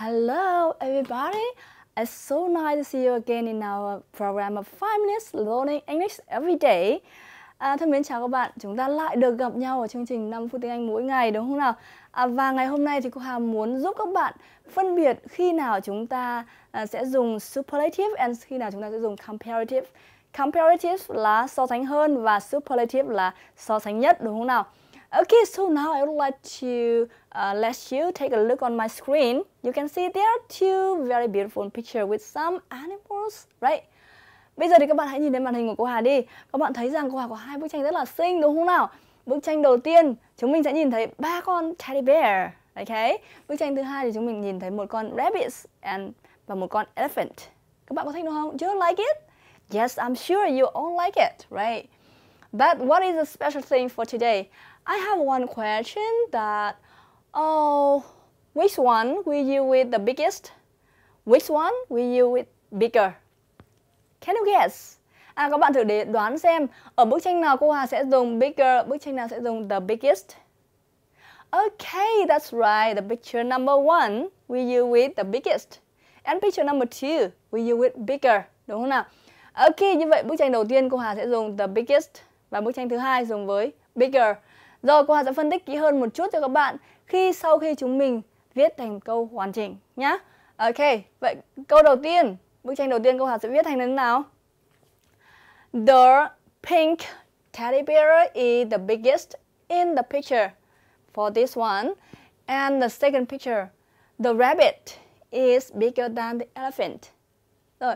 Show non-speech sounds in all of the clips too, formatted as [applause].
Hello, everybody. It's so nice to see you again in our program of 5 Minutes Learning English Every Day. À, thân mến chào các bạn, chúng ta lại được gặp nhau ở chương trình 5 phút tiếng Anh mỗi ngày đúng không nào? À, và ngày hôm nay thì cô Hà muốn giúp các bạn phân biệt khi nào chúng ta à, sẽ dùng superlative and khi nào chúng ta sẽ dùng comparative. Comparative là so sánh hơn và superlative là so sánh nhất đúng không nào? Okay, so now I would like to uh, let you take a look on my screen. You can see there are two very beautiful picture with some animals, right? Bây giờ thì các bạn hãy nhìn đến màn hình của cô Hà đi. Các bạn thấy rằng cô Hà có hai bức tranh rất là xinh đúng không nào? Bức tranh đầu tiên chúng mình sẽ nhìn thấy ba con teddy bear, okay? Bức tranh thứ hai thì chúng mình nhìn thấy một con rabbit and và một con elephant. Các bạn có thích đúng không? Do you like it? Yes, I'm sure you all like it, right? But what is the special thing for today? I have one question that, oh, which one will you with the biggest? Which one will you with bigger? Can you guess? À, các bạn thử để đoán xem ở bức tranh nào cô Hà sẽ dùng bigger, bức tranh nào sẽ dùng the biggest. Okay, that's right. The picture number one, we use with the biggest? And picture number two, we use with bigger? Đúng không nào? Ok, như vậy bức tranh đầu tiên cô Hà sẽ dùng the biggest và bức tranh thứ hai dùng với bigger. Rồi cô Hà sẽ phân tích kỹ hơn một chút cho các bạn khi sau khi chúng mình viết thành câu hoàn chỉnh nhá. Ok, vậy câu đầu tiên, bức tranh đầu tiên cô Hà sẽ viết thành thế nào? The pink teddy bear is the biggest in the picture for this one. And the second picture, the rabbit is bigger than the elephant. Rồi,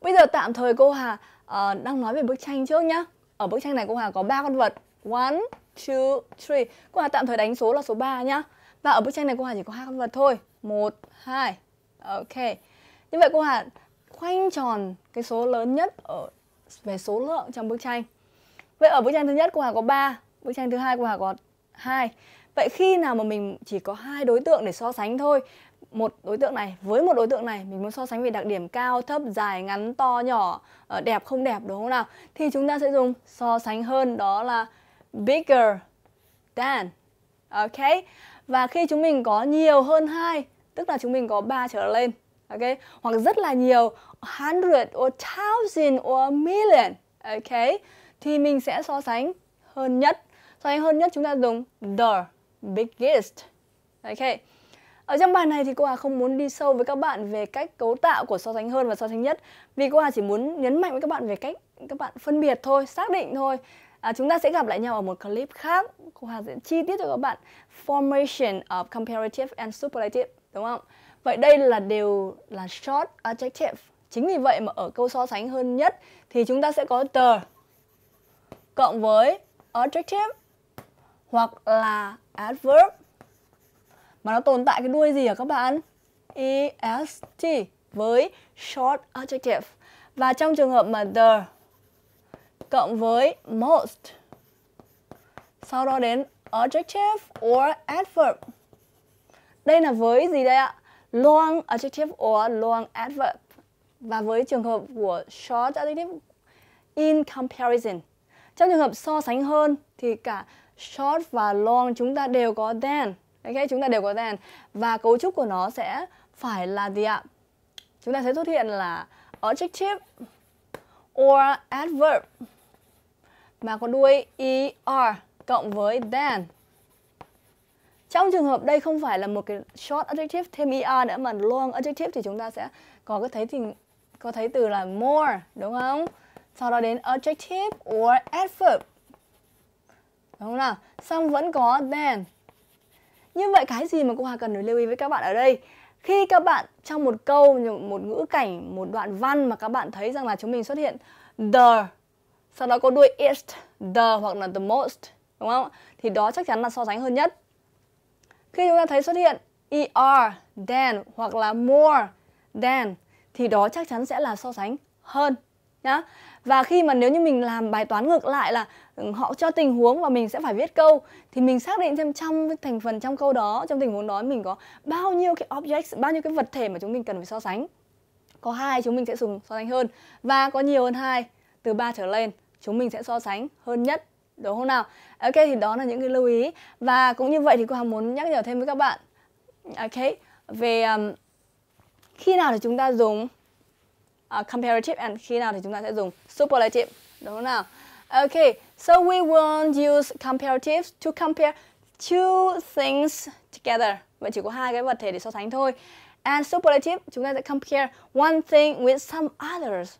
bây giờ tạm thời cô Hà uh, đang nói về bức tranh trước nhá. Ở bức tranh này cô Hà có ba con vật One, two, three. Cô Hà tạm thời đánh số là số 3 nhá. Và ở bức tranh này cô Hà chỉ có hai con vật thôi. Một, hai. Ok. Như vậy cô Hà khoanh tròn cái số lớn nhất ở về số lượng trong bức tranh. Vậy ở bức tranh thứ nhất cô Hà có 3, bức tranh thứ hai cô Hà có 2. Vậy khi nào mà mình chỉ có hai đối tượng để so sánh thôi, một đối tượng này với một đối tượng này mình muốn so sánh về đặc điểm cao thấp dài ngắn to nhỏ ờ, đẹp không đẹp đúng không nào thì chúng ta sẽ dùng so sánh hơn đó là bigger than. Ok. Và khi chúng mình có nhiều hơn hai tức là chúng mình có 3 trở lên. Ok. Hoặc rất là nhiều, hundred or thousand or million. Ok. Thì mình sẽ so sánh hơn nhất. So sánh hơn nhất chúng ta dùng the biggest. Ok. Ở trong bài này thì cô Hà không muốn đi sâu với các bạn về cách cấu tạo của so sánh hơn và so sánh nhất vì cô Hà chỉ muốn nhấn mạnh với các bạn về cách các bạn phân biệt thôi, xác định thôi À, chúng ta sẽ gặp lại nhau ở một clip khác. Cô Hà sẽ chi tiết cho các bạn formation of comparative and superlative, đúng không? Vậy đây là đều là short adjective. Chính vì vậy mà ở câu so sánh hơn nhất thì chúng ta sẽ có the cộng với adjective hoặc là adverb mà nó tồn tại cái đuôi gì hả các bạn? est với short adjective. Và trong trường hợp mà the cộng với most. Sau đó đến adjective or adverb. Đây là với gì đây ạ? Long adjective or long adverb. Và với trường hợp của short adjective in comparison. Trong trường hợp so sánh hơn thì cả short và long chúng ta đều có than. Ok, chúng ta đều có than. Và cấu trúc của nó sẽ phải là gì ạ? Chúng ta sẽ xuất hiện là adjective or adverb mà có đuôi er cộng với than. Trong trường hợp đây không phải là một cái short adjective thêm er nữa mà long adjective thì chúng ta sẽ có cái thấy thì có thấy từ là more đúng không? Sau đó đến adjective or adverb. Đúng không nào? Xong vẫn có than. Như vậy cái gì mà cô Hà cần phải lưu ý với các bạn ở đây? Khi các bạn trong một câu, một ngữ cảnh, một đoạn văn mà các bạn thấy rằng là chúng mình xuất hiện the sau đó có đuôi is the hoặc là the most, đúng không? Thì đó chắc chắn là so sánh hơn nhất. Khi chúng ta thấy xuất hiện er than hoặc là more than thì đó chắc chắn sẽ là so sánh hơn nhá. Và khi mà nếu như mình làm bài toán ngược lại là ừ, họ cho tình huống và mình sẽ phải viết câu thì mình xác định xem trong thành phần trong câu đó, trong tình huống đó mình có bao nhiêu cái object bao nhiêu cái vật thể mà chúng mình cần phải so sánh. Có hai chúng mình sẽ dùng so sánh hơn và có nhiều hơn hai từ 3 trở lên chúng mình sẽ so sánh hơn nhất đúng không nào ok thì đó là những cái lưu ý và cũng như vậy thì cô hà muốn nhắc nhở thêm với các bạn ok về um, khi nào thì chúng ta dùng uh, comparative and khi nào thì chúng ta sẽ dùng superlative đúng không nào ok so we won't use comparatives to compare two things together vậy chỉ có hai cái vật thể để so sánh thôi and superlative chúng ta sẽ compare one thing with some others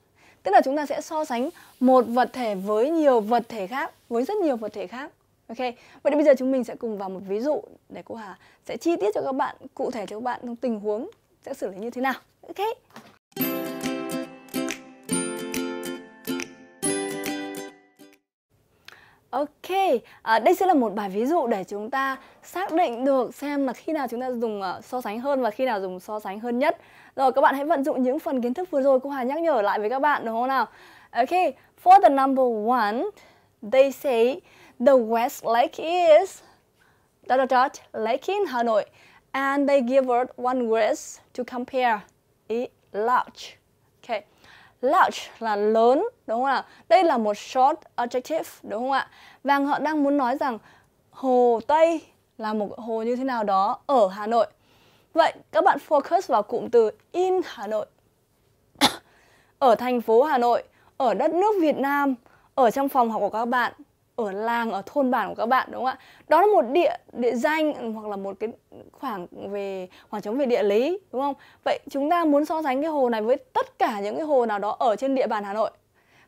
Tức là chúng ta sẽ so sánh một vật thể với nhiều vật thể khác, với rất nhiều vật thể khác. Ok, vậy thì bây giờ chúng mình sẽ cùng vào một ví dụ để cô Hà sẽ chi tiết cho các bạn, cụ thể cho các bạn trong tình huống sẽ xử lý như thế nào. Ok. Ok, à, đây sẽ là một bài ví dụ để chúng ta xác định được xem là khi nào chúng ta dùng uh, so sánh hơn và khi nào dùng so sánh hơn nhất. Rồi các bạn hãy vận dụng những phần kiến thức vừa rồi cô Hà nhắc nhở lại với các bạn đúng không nào? Ok, for the number one, they say the West Lake is dot dot dot lake in Hanoi, and they give us one word to compare it large. Okay. Large là lớn, đúng không ạ? Đây là một short adjective, đúng không ạ? Và họ đang muốn nói rằng Hồ Tây là một hồ như thế nào đó ở Hà Nội. Vậy các bạn focus vào cụm từ in Hà Nội. [coughs] ở thành phố Hà Nội, ở đất nước Việt Nam, ở trong phòng học của các bạn ở làng ở thôn bản của các bạn đúng không ạ đó là một địa địa danh hoặc là một cái khoảng về khoảng trống về địa lý đúng không vậy chúng ta muốn so sánh cái hồ này với tất cả những cái hồ nào đó ở trên địa bàn hà nội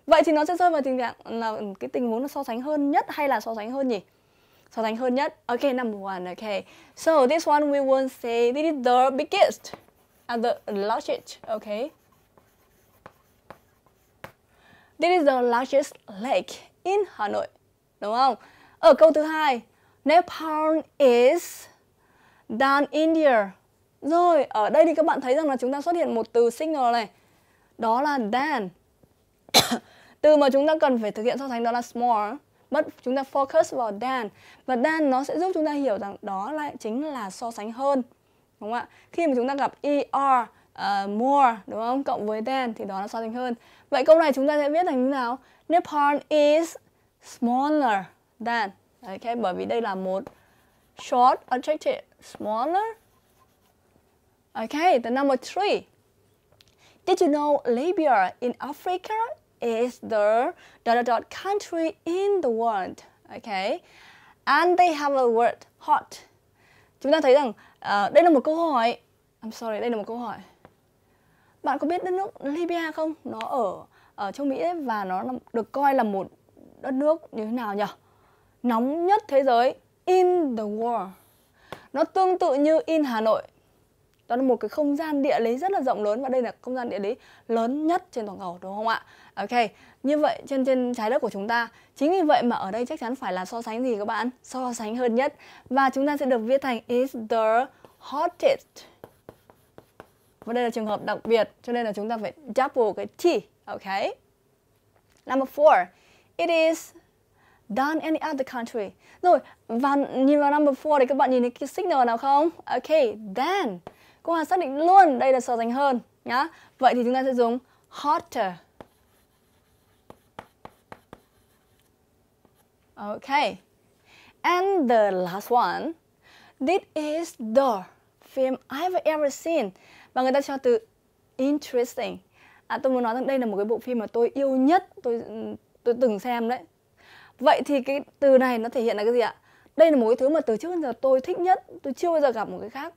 vậy thì nó sẽ rơi vào tình trạng là cái tình huống nó so sánh hơn nhất hay là so sánh hơn nhỉ so sánh hơn nhất okay number one okay so this one we will say this is the biggest and the largest okay this is the largest lake in Hà Nội đúng không? Ở câu thứ hai, Nepal is than India. Rồi, ở đây thì các bạn thấy rằng là chúng ta xuất hiện một từ signal này. Đó là than. [coughs] từ mà chúng ta cần phải thực hiện so sánh đó là small. But chúng ta focus vào than. Và than nó sẽ giúp chúng ta hiểu rằng đó lại chính là so sánh hơn. Đúng không ạ? Khi mà chúng ta gặp er, uh, more, đúng không? Cộng với than thì đó là so sánh hơn. Vậy câu này chúng ta sẽ viết thành như nào? Nepal is smaller than ok bởi vì đây là một short adjective smaller ok the number three did you know Libya in Africa is the dot dot dot country in the world ok and they have a word hot chúng ta thấy rằng uh, đây là một câu hỏi I'm sorry đây là một câu hỏi bạn có biết đất nước Libya không nó ở ở châu Mỹ ấy, và nó được coi là một đất nước như thế nào nhỉ? Nóng nhất thế giới, in the world. Nó tương tự như in Hà Nội. Đó là một cái không gian địa lý rất là rộng lớn và đây là không gian địa lý lớn nhất trên toàn cầu đúng không ạ? Ok, như vậy trên trên trái đất của chúng ta chính vì vậy mà ở đây chắc chắn phải là so sánh gì các bạn? So sánh hơn nhất và chúng ta sẽ được viết thành is the hottest. Và đây là trường hợp đặc biệt cho nên là chúng ta phải double cái t, ok? Number 4 It is than any other country. Rồi, và nhìn vào number 4 thì các bạn nhìn thấy cái signal nào không? Ok, than. Cô Hàn xác định luôn đây là so sánh hơn nhá. Vậy thì chúng ta sẽ dùng hotter. Okay. And the last one. This is the film I've ever seen. Và người ta cho từ interesting. À, tôi muốn nói rằng đây là một cái bộ phim mà tôi yêu nhất, tôi tôi từng xem đấy vậy thì cái từ này nó thể hiện là cái gì ạ đây là một cái thứ mà từ trước đến giờ tôi thích nhất tôi chưa bao giờ gặp một cái khác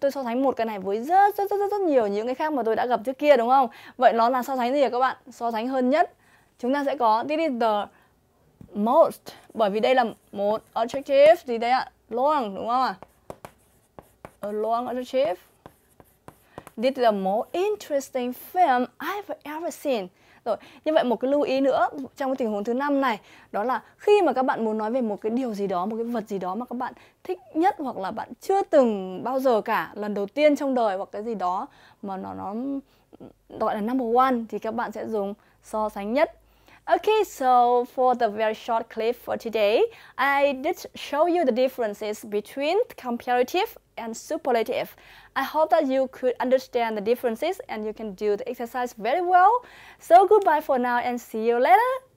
tôi so sánh một cái này với rất rất rất rất, rất nhiều những cái khác mà tôi đã gặp trước kia đúng không vậy nó là so sánh gì các bạn so sánh hơn nhất chúng ta sẽ có this is the most bởi vì đây là một adjective gì đây ạ long đúng không ạ a ờ, long adjective this is the most interesting film I've ever seen rồi như vậy một cái lưu ý nữa trong cái tình huống thứ năm này đó là khi mà các bạn muốn nói về một cái điều gì đó một cái vật gì đó mà các bạn thích nhất hoặc là bạn chưa từng bao giờ cả lần đầu tiên trong đời hoặc cái gì đó mà nó nó gọi là number one thì các bạn sẽ dùng so sánh nhất Okay, so for the very short clip for today, I did show you the differences between comparative and superlative. I hope that you could understand the differences and you can do the exercise very well. So goodbye for now and see you later.